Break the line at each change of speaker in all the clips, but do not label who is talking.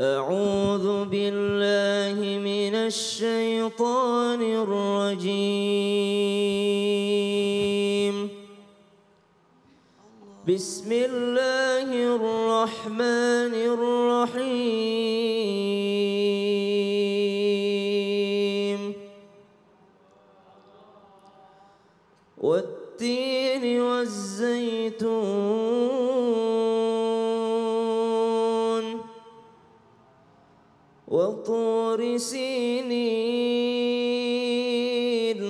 أعوذ بالله من الشيطان الرجيم بسم الله الرحمن الرحيم والتين والزيتون سنين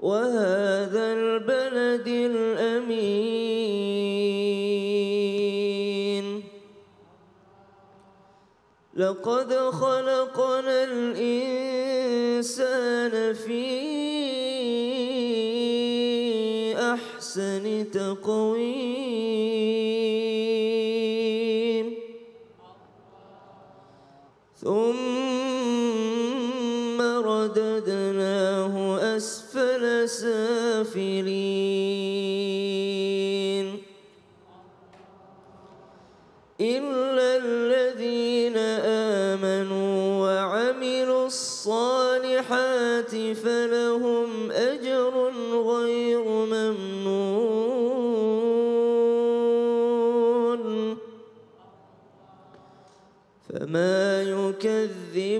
وهذا البلد الأمين لقد خلقنا الإنسان في أحسن تقوى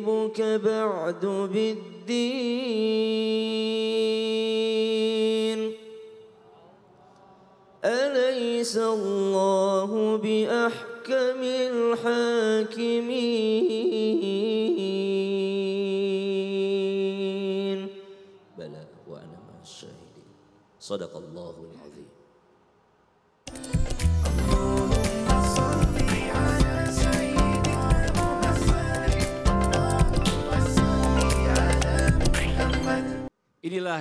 يكذبك بعد بالدين أليس الله بأحكم الحاكمين بلى وأنا مع الشاهدين صدق الله العظيم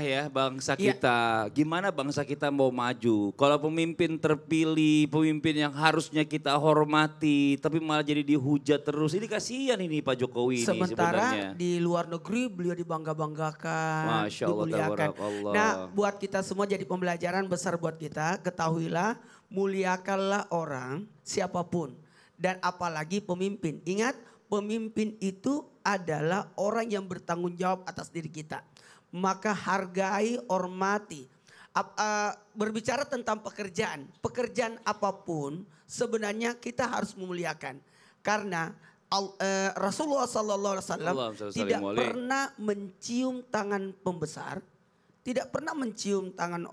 ya bangsa iya. kita. Gimana bangsa kita mau maju? Kalau pemimpin terpilih, pemimpin yang harusnya kita hormati, tapi malah jadi dihujat terus. Ini kasihan ini Pak Jokowi Sementara sebenarnya.
di luar negeri beliau dibangga-banggakan, Masya Allah. Nah, buat kita semua jadi pembelajaran besar buat kita, ketahuilah muliakanlah orang siapapun dan apalagi pemimpin. Ingat, pemimpin itu adalah orang yang bertanggung jawab atas diri kita maka hargai, hormati. Eh, berbicara tentang pekerjaan, pekerjaan apapun sebenarnya kita harus memuliakan karena eh, Rasulullah SAW tidak pernah mencium tangan pembesar, tidak pernah mencium tangan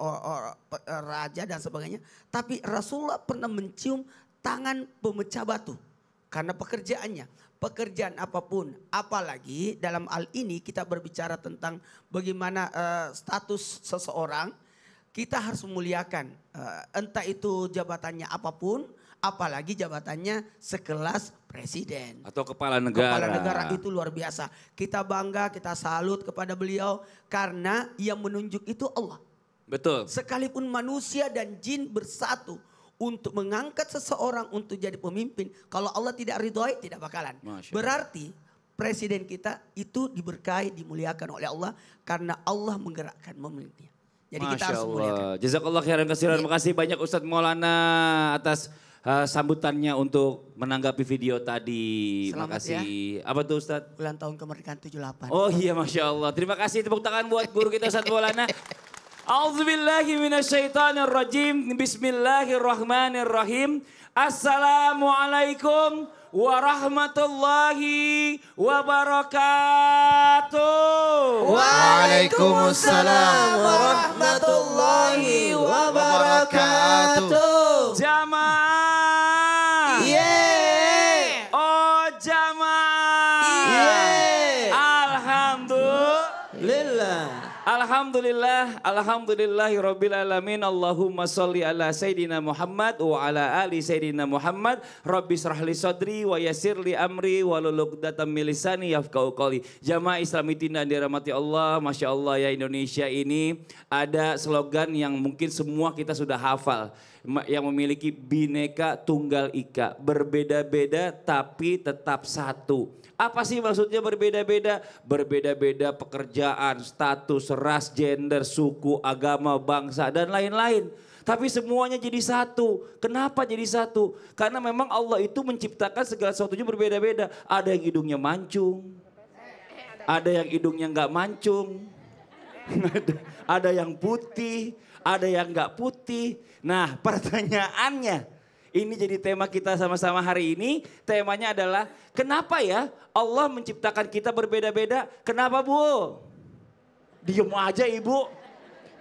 raja dan sebagainya, tapi Rasulullah pernah mencium tangan pemecah batu. Karena pekerjaannya, pekerjaan apapun, apalagi dalam hal ini kita berbicara tentang bagaimana uh, status seseorang, kita harus memuliakan uh, entah itu jabatannya apapun, apalagi jabatannya sekelas presiden
atau kepala negara. Kepala negara itu
luar biasa. Kita bangga, kita salut kepada beliau karena yang menunjuk itu Allah. Betul. Sekalipun manusia dan jin bersatu untuk mengangkat seseorang untuk jadi pemimpin, kalau Allah tidak ridhoi tidak bakalan. Berarti presiden kita itu diberkahi, dimuliakan oleh Allah karena Allah menggerakkan memilihnya. Jadi Masya kita harus Allah. muliakan.
Jazakallah khairan kasih. Terima iya. kasih banyak Ustadz Maulana atas uh, sambutannya untuk menanggapi video tadi. Selamat Makasih. Ya. Apa tuh Ustadz?
Bulan tahun kemerdekaan 78. Oh
iya Masya Allah. Terima kasih tepuk tangan buat guru kita Ustadz Maulana. A'udzubillahiminasyaitonirrojim. Bismillahirrahmanirrahim. Assalamualaikum warahmatullahi wabarakatuh.
Waalaikumsalam warahmatullahi wabarakatuh.
Alhamdulillah, alhamdulillahi Allahumma sholli ala sayidina Muhammad wa ala ali sayidina Muhammad. Rabbi srahli sadri wa yassirli amri wa luluqdatam min lisani yafqahu qawli. Jamaah Islamitina dirahmati Allah, Masya Allah ya Indonesia ini ada slogan yang mungkin semua kita sudah hafal yang memiliki bineka tunggal ika, berbeda-beda tapi tetap satu. Apa sih maksudnya berbeda-beda? Berbeda-beda pekerjaan, status, ras, gender, suku, agama, bangsa dan lain-lain. Tapi semuanya jadi satu. Kenapa jadi satu? Karena memang Allah itu menciptakan segala sesuatunya berbeda-beda. Ada yang hidungnya mancung. Ada yang hidungnya nggak mancung. ada yang putih, ada yang nggak putih. Nah pertanyaannya, ini jadi tema kita sama-sama hari ini. Temanya adalah kenapa ya Allah menciptakan kita berbeda-beda? Kenapa Bu? Diem aja Ibu.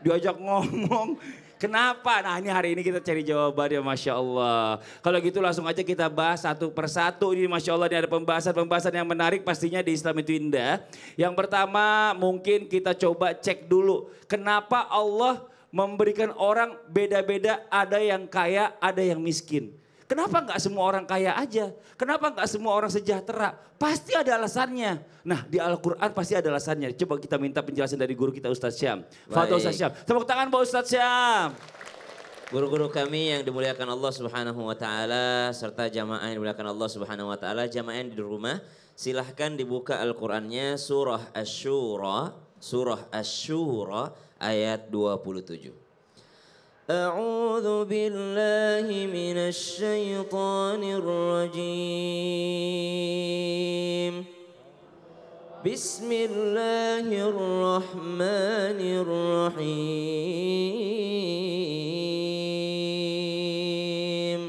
Diajak ngomong. Kenapa? Nah ini hari ini kita cari jawaban ya Masya Allah. Kalau gitu langsung aja kita bahas satu persatu. Ini Masya Allah ini ada pembahasan-pembahasan yang menarik pastinya di Islam itu indah. Yang pertama mungkin kita coba cek dulu. Kenapa Allah memberikan orang beda-beda, ada yang kaya, ada yang miskin. Kenapa nggak semua orang kaya aja? Kenapa nggak semua orang sejahtera? Pasti ada alasannya. Nah di Al-Quran pasti ada alasannya. Coba kita minta
penjelasan dari guru kita Ustaz Syam. Fatwa Ustaz Syam. Tepuk tangan Pak Ustaz Syam. Guru-guru kami yang dimuliakan Allah Subhanahu wa taala serta jamaah yang dimuliakan Allah Subhanahu wa taala, jamaah yang di rumah silahkan dibuka Al-Qur'annya surah Ashura, surah Ashura, ayat 27.
أعوذ بالله من الشيطان الرجيم بسم الله الرحمن الرحيم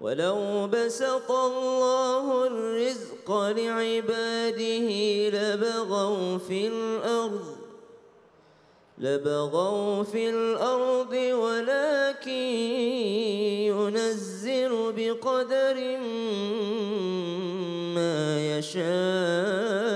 ولو بسط الله الرزق لعباده لبغوا في الأرض لبغوا في الأرض ولكن ينزل بقدر ما يشاء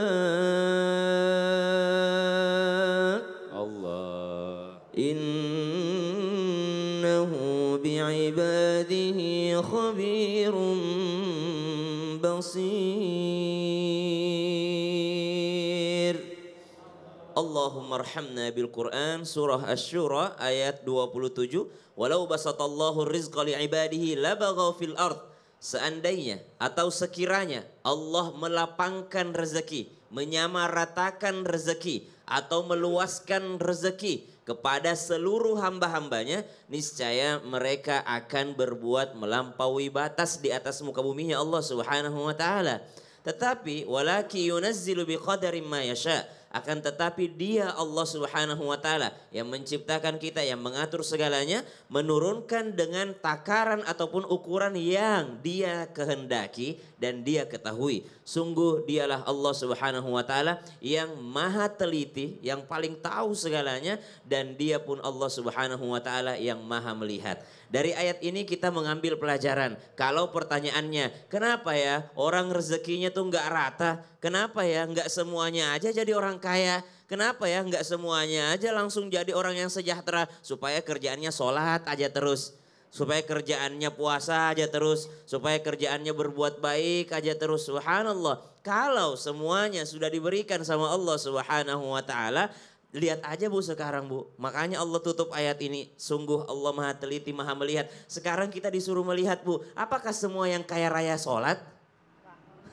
Allahummarhamna bil Quran surah Asy-Syura ayat 27 walau basatallahu rizqa li ibadihi labaghaw fil ard seandainya atau sekiranya Allah melapangkan rezeki menyamaratakan rezeki atau meluaskan rezeki kepada seluruh hamba-hambanya, niscaya mereka akan berbuat melampaui batas di atas muka bumi ya Allah Subhanahu wa taala. Tetapi walaki yunazzilu biqadarin ma yasha akan tetapi dia Allah Subhanahu wa taala yang menciptakan kita yang mengatur segalanya menurunkan dengan takaran ataupun ukuran yang dia kehendaki dan dia ketahui sungguh dialah Allah Subhanahu wa taala yang maha teliti yang paling tahu segalanya dan dia pun Allah Subhanahu wa taala yang maha melihat dari ayat ini kita mengambil pelajaran kalau pertanyaannya kenapa ya orang rezekinya tuh nggak rata Kenapa ya nggak semuanya aja jadi orang kaya? Kenapa ya nggak semuanya aja langsung jadi orang yang sejahtera supaya kerjaannya sholat aja terus. Supaya kerjaannya puasa aja terus, supaya kerjaannya berbuat baik aja terus. Subhanallah. Kalau semuanya sudah diberikan sama Allah Subhanahu wa taala, Lihat aja Bu sekarang Bu. Makanya Allah tutup ayat ini. Sungguh Allah maha teliti, maha melihat. Sekarang kita disuruh melihat Bu. Apakah semua yang kaya raya sholat?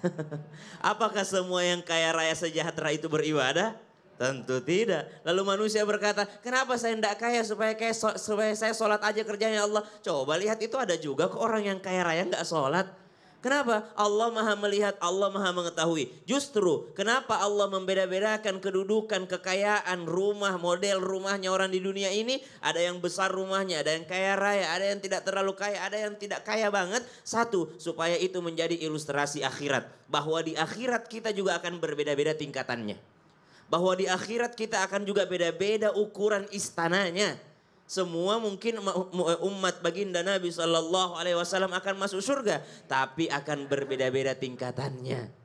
Apakah semua yang kaya raya sejahtera itu beribadah? Tentu tidak. Lalu manusia berkata, kenapa saya tidak kaya supaya kaya supaya saya sholat aja kerjanya ya Allah? Coba lihat itu ada juga kok orang yang kaya raya nggak sholat. Kenapa? Allah maha melihat, Allah maha mengetahui. Justru kenapa Allah membeda-bedakan kedudukan, kekayaan, rumah, model rumahnya orang di dunia ini. Ada yang besar rumahnya, ada yang kaya raya, ada yang tidak terlalu kaya, ada yang tidak kaya banget. Satu, supaya itu menjadi ilustrasi akhirat. Bahwa di akhirat kita juga akan berbeda-beda tingkatannya. Bahwa di akhirat kita akan juga beda-beda ukuran istananya semua mungkin umat baginda Nabi Shallallahu Alaihi Wasallam akan masuk surga, tapi akan berbeda-beda tingkatannya.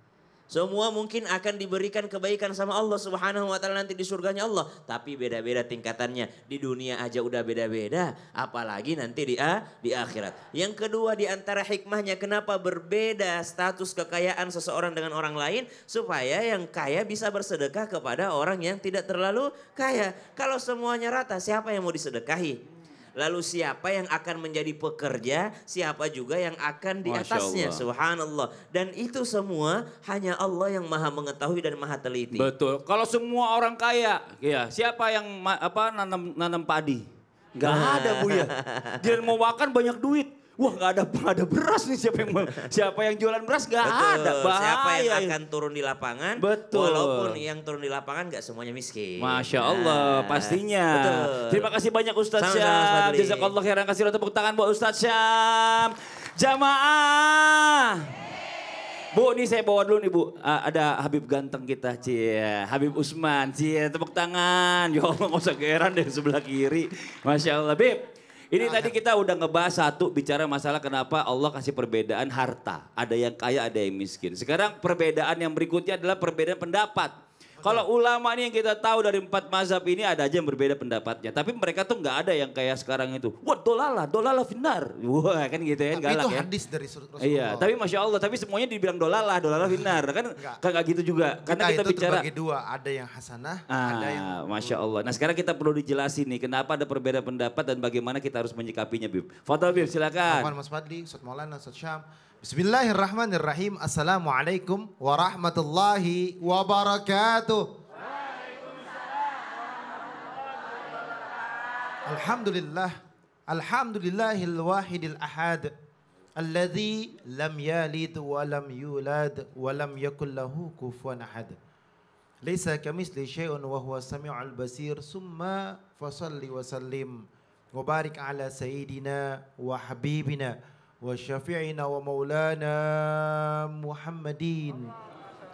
Semua mungkin akan diberikan kebaikan sama Allah Subhanahu wa taala nanti di surganya Allah, tapi beda-beda tingkatannya. Di dunia aja udah beda-beda, apalagi nanti di ah, di akhirat. Yang kedua di antara hikmahnya kenapa berbeda status kekayaan seseorang dengan orang lain supaya yang kaya bisa bersedekah kepada orang yang tidak terlalu kaya. Kalau semuanya rata, siapa yang mau disedekahi? Lalu siapa yang akan menjadi pekerja, siapa juga yang akan di atasnya. Subhanallah. Dan itu semua hanya Allah yang maha mengetahui dan maha teliti. Betul. Kalau semua orang kaya, ya siapa yang apa nanam nanam padi? Gak nah. ada bu ya.
Dia mau makan banyak duit wah nggak ada gak ada beras nih siapa yang siapa yang jualan beras nggak ada. Bahaya. Siapa yang akan
turun di lapangan? Betul. Walaupun yang turun di lapangan nggak semuanya miskin. Masya Allah, nah. pastinya. Betul. Terima kasih banyak Ustadz Syam. Jazakallah khairan kasih tepuk tangan buat Ustadz Syam.
Jamaah. Bu, ini saya bawa dulu nih Bu. Uh, ada Habib ganteng kita, Cie. Habib Usman, Cie. Tepuk tangan. Ya Allah, gak usah geran dari sebelah kiri. Masya Allah, Bib. Ini nah, tadi nah. kita udah ngebahas satu bicara masalah kenapa Allah kasih perbedaan harta. Ada yang kaya, ada yang miskin. Sekarang perbedaan yang berikutnya adalah perbedaan pendapat. Kalau ulama ini yang kita tahu dari empat mazhab ini ada aja yang berbeda pendapatnya. Tapi mereka tuh nggak ada yang kayak sekarang itu. Wah dolala, dolala finar. Wah kan gitu ya. Tapi galak, itu ya. hadis
dari iya, Rasulullah. Iya,
tapi Masya Allah. Tapi semuanya dibilang dolala, dolala finar. Kan kagak gitu juga. Karena kita, kita itu bicara.
dua, ada yang hasanah, ah, ada yang.
Masya Allah. Nah sekarang kita perlu dijelasin nih kenapa ada perbedaan pendapat dan bagaimana kita harus menyikapinya Bib. Foto Bib silakan.
Mas Fadli, Ustaz Maulana, Ustaz Syam. Bismillahirrahmanirrahim. Assalamualaikum warahmatullahi wabarakatuh. Alhamdulillah. Alhamdulillahil wahidil ahad. Alladhi lam yalid wa lam yulad wa lam yakul lahu kufuwan ahad. Laisa kamisli syai'un wa huwa samiul basir. Summa fasalli wa sallim. Wa ala sayyidina wa habibina. وشفيعنا ومولانا محمدين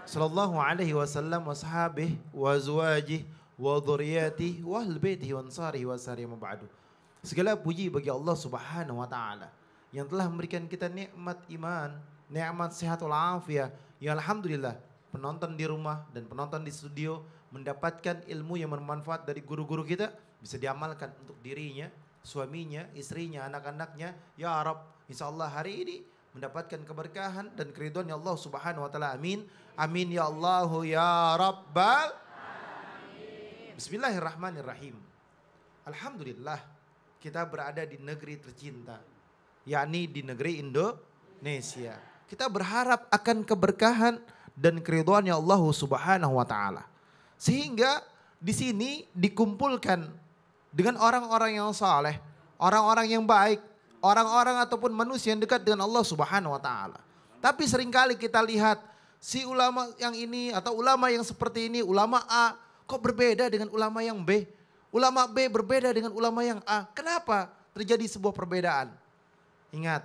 صلى الله عليه وسلم وصحابه وازواجه وذرياته واهل بيته وانصاره وساره وبعد segala puji bagi Allah Subhanahu wa taala yang telah memberikan kita nikmat iman, nikmat sehat walafiat. Ya alhamdulillah, penonton di rumah dan penonton di studio mendapatkan ilmu yang bermanfaat dari guru-guru kita bisa diamalkan untuk dirinya suaminya, istrinya, anak-anaknya, ya Arab, insya Allah hari ini mendapatkan keberkahan dan keriduan ya Allah Subhanahu wa taala. Amin. Amin ya Allah ya Rabbal Amin. Bismillahirrahmanirrahim. Alhamdulillah kita berada di negeri tercinta, yakni di negeri Indonesia. Kita berharap akan keberkahan dan keriduan ya Allah Subhanahu wa taala. Sehingga di sini dikumpulkan dengan orang-orang yang saleh, orang-orang yang baik, orang-orang ataupun manusia yang dekat dengan Allah Subhanahu wa taala. Tapi seringkali kita lihat si ulama yang ini atau ulama yang seperti ini, ulama A kok berbeda dengan ulama yang B? Ulama B berbeda dengan ulama yang A. Kenapa terjadi sebuah perbedaan? Ingat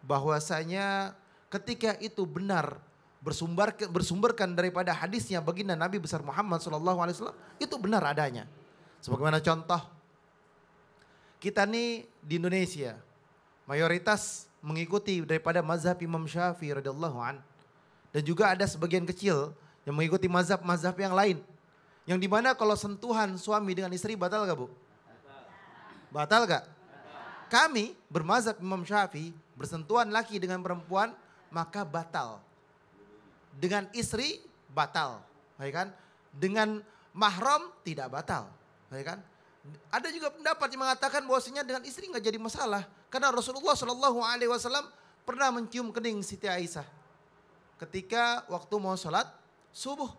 bahwasanya ketika itu benar bersumber bersumberkan daripada hadisnya baginda Nabi besar Muhammad SAW itu benar adanya. Sebagaimana contoh kita nih di Indonesia mayoritas mengikuti daripada mazhab Imam Syafi'i radhiyallahu an dan juga ada sebagian kecil yang mengikuti mazhab-mazhab yang lain. Yang dimana kalau sentuhan suami dengan istri batal gak bu? Batal gak? Kami bermazhab Imam Syafi'i bersentuhan laki dengan perempuan maka batal. Dengan istri batal, ya kan? Dengan mahram tidak batal, ya kan? Ada juga pendapat yang mengatakan bahwasanya dengan istri nggak jadi masalah karena Rasulullah Shallallahu Alaihi Wasallam pernah mencium kening Siti Aisyah ketika waktu mau sholat subuh.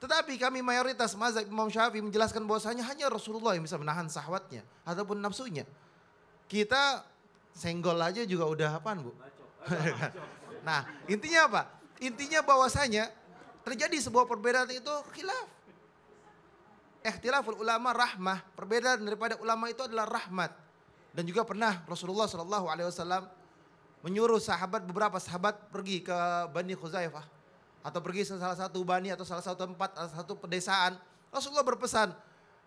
Tetapi kami mayoritas mazhab Imam Syafi'i menjelaskan bahwasanya hanya Rasulullah yang bisa menahan sahwatnya ataupun nafsunya. Kita senggol aja juga udah apaan bu? nah intinya apa? Intinya bahwasanya terjadi sebuah perbedaan itu khilaf ikhtilaful ulama rahmah, perbedaan daripada ulama itu adalah rahmat. Dan juga pernah Rasulullah Shallallahu alaihi wasallam menyuruh sahabat beberapa sahabat pergi ke Bani Khuzaifah atau pergi ke salah satu bani atau salah satu tempat atau satu pedesaan. Rasulullah berpesan,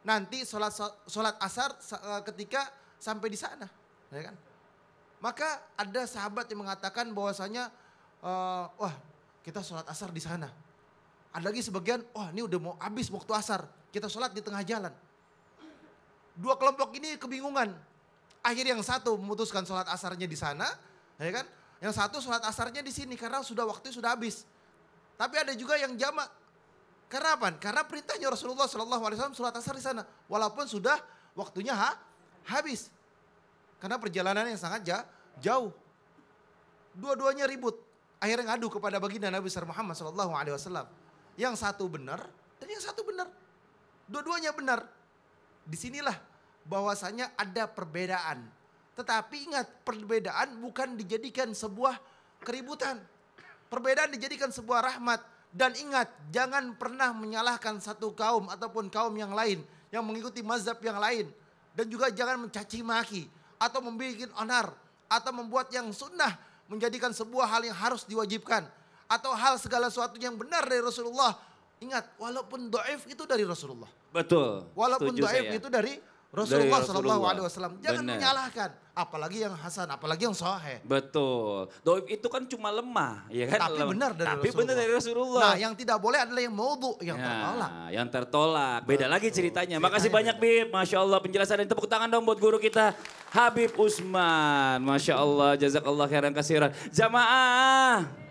nanti sholat salat asar eh, ketika sampai di sana, ya kan? Maka ada sahabat yang mengatakan bahwasanya uh, wah, kita sholat asar di sana. Ada lagi sebagian, oh, ini udah mau habis waktu asar, kita sholat di tengah jalan. Dua kelompok ini kebingungan. Akhirnya yang satu memutuskan sholat asarnya di sana, ya kan? Yang satu sholat asarnya di sini karena sudah waktu sudah habis. Tapi ada juga yang jamak. Karena apa? Karena perintahnya Rasulullah Shallallahu Alaihi Wasallam sholat asar di sana, walaupun sudah waktunya ha, habis. Karena perjalanan yang sangat jauh. Dua-duanya ribut. Akhirnya ngadu kepada baginda Nabi Muhammad Shallallahu Alaihi Wasallam. Yang satu benar dan yang satu benar. Dua-duanya benar. Disinilah bahwasanya ada perbedaan. Tetapi ingat perbedaan bukan dijadikan sebuah keributan. Perbedaan dijadikan sebuah rahmat. Dan ingat jangan pernah menyalahkan satu kaum ataupun kaum yang lain. Yang mengikuti mazhab yang lain. Dan juga jangan mencaci maki. Atau membuat onar. Atau membuat yang sunnah menjadikan sebuah hal yang harus diwajibkan atau hal segala sesuatu yang benar dari Rasulullah. Ingat, walaupun doif itu dari Rasulullah.
Betul. Walaupun doif itu dari Rasulullah, dari Rasulullah. Alaihi Wasallam. Jangan Bener.
menyalahkan, apalagi yang Hasan, apalagi yang Soheh.
Betul. Doif itu kan cuma lemah, ya kan? Tapi benar dari Tapi benar dari Rasulullah. Nah,
yang tidak boleh adalah yang
maudhu, yang ya, tertolak.
Yang tertolak. Beda Betul. lagi ceritanya. ceritanya Makasih banyak beda. Bib, masya Allah penjelasan dan tepuk tangan dong buat guru kita. Habib Usman, masya Allah, jazakallah khairan kasiran. Jamaah.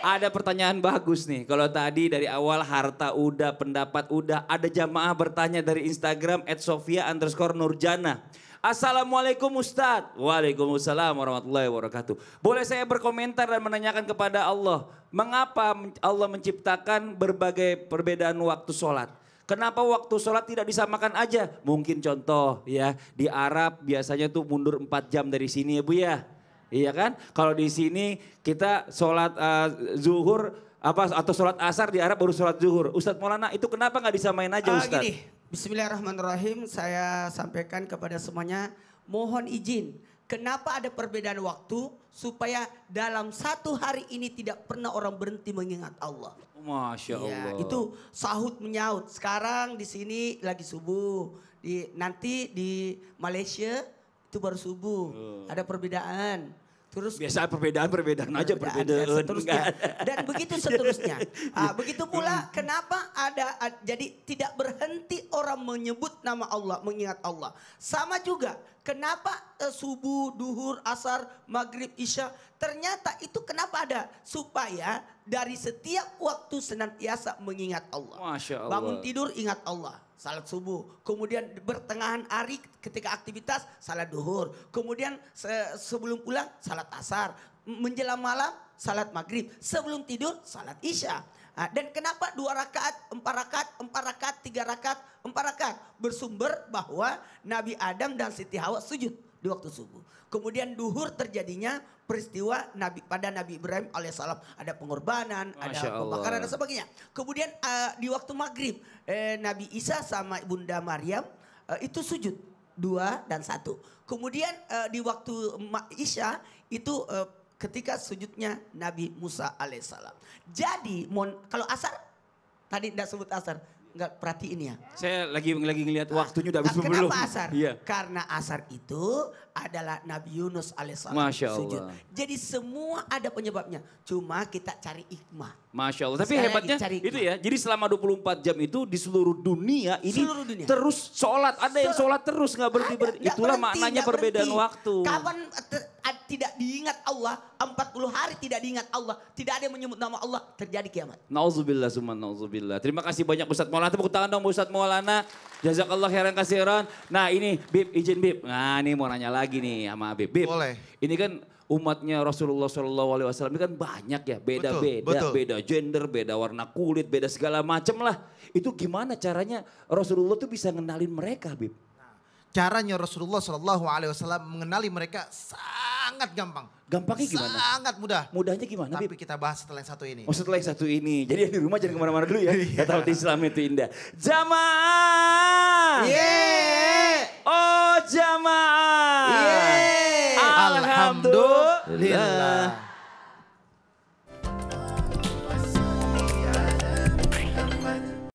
Ada pertanyaan bagus nih. Kalau tadi dari awal harta udah, pendapat udah. Ada jamaah bertanya dari Instagram at Sofia underscore Nurjana. Assalamualaikum Ustaz. Waalaikumsalam warahmatullahi wabarakatuh. Boleh saya berkomentar dan menanyakan kepada Allah. Mengapa Allah menciptakan berbagai perbedaan waktu sholat? Kenapa waktu sholat tidak disamakan aja? Mungkin contoh ya, di Arab biasanya tuh mundur 4 jam dari sini ya Bu ya. Iya kan? Kalau di sini kita sholat uh, zuhur apa atau sholat asar di Arab baru sholat zuhur. Ustadz Maulana itu kenapa nggak bisa main aja ah, Ustadz? Uh, gini,
Bismillahirrahmanirrahim saya sampaikan kepada semuanya mohon izin. Kenapa ada perbedaan waktu supaya dalam satu hari ini tidak pernah orang berhenti mengingat Allah.
Masya iya, Allah. Ya, itu
sahut menyaut. Sekarang di sini lagi subuh. Di nanti di Malaysia itu baru subuh. Uh. Ada perbedaan. Terus biasa
perbedaan-perbedaan aja perbedaan, perbedaan dan
seterusnya. Dan begitu seterusnya. ah, begitu pula kenapa ada jadi tidak berhenti orang menyebut nama Allah, mengingat Allah. Sama juga kenapa eh, subuh, duhur, asar, maghrib, isya ternyata itu kenapa ada supaya dari setiap waktu senantiasa mengingat Allah. Allah. Bangun tidur ingat Allah salat subuh. Kemudian bertengahan hari ketika aktivitas salat duhur. Kemudian se sebelum pulang salat asar. Menjelang malam salat maghrib. Sebelum tidur salat isya. Nah, dan kenapa dua rakaat, empat rakaat, empat rakaat, tiga rakaat, empat rakaat bersumber bahwa Nabi Adam dan Siti Hawa sujud di waktu subuh. Kemudian duhur terjadinya peristiwa Nabi pada Nabi Ibrahim alaihissalam ada pengorbanan, ada pembakaran dan sebagainya. Kemudian uh, di waktu maghrib eh, Nabi Isa sama Bunda Maryam uh, itu sujud dua dan satu. Kemudian uh, di waktu Isya itu uh, ketika sujudnya Nabi Musa alaihissalam. Jadi mon, kalau asar tadi tidak sebut asar nggak perhatiin ya.
Saya lagi lagi ngelihat ah, waktunya udah habis ah, Kenapa
asar? Iya. Karena asar itu adalah Nabi Yunus alaihissalam Masya Allah. sujud. Jadi semua ada penyebabnya. Cuma kita cari hikmah.
Masya Allah. Tapi Sekarang hebatnya cari itu ya. Jadi selama 24 jam itu di seluruh dunia ini seluruh dunia. terus sholat. Ada yang sholat terus
nggak berhenti. Ada, berhenti. Itulah berhenti, maknanya perbedaan berhenti. waktu. Kapan tidak diingat Allah, 40 hari tidak diingat Allah, tidak ada yang menyebut nama Allah, terjadi kiamat.
Nauzubillah summa nauzubillah. Terima kasih banyak Ustaz Maulana. Tepuk tangan dong Ustaz Maulana. Jazakallah khairan kasiran. Nah ini Bib, izin Bib. Nah ini mau nanya lagi nih sama Bib. Bib, Boleh. ini kan umatnya Rasulullah SAW ini kan banyak ya, beda-beda, beda gender, beda warna kulit, beda
segala macem lah. Itu gimana caranya Rasulullah tuh bisa ngenalin mereka, Bib? caranya Rasulullah Shallallahu Alaihi Wasallam mengenali mereka sangat gampang. Gampangnya gimana? Sangat mudah. Mudahnya gimana? Tapi kita bahas setelah yang satu ini.
Oh setelah yang satu ini. Jadi di rumah jangan kemana-mana dulu ya. Iya. Kita di Islam itu indah.
Jamaah. Yeah.
Oh jamaah. Yeah. Alhamdulillah.
Alhamdulillah.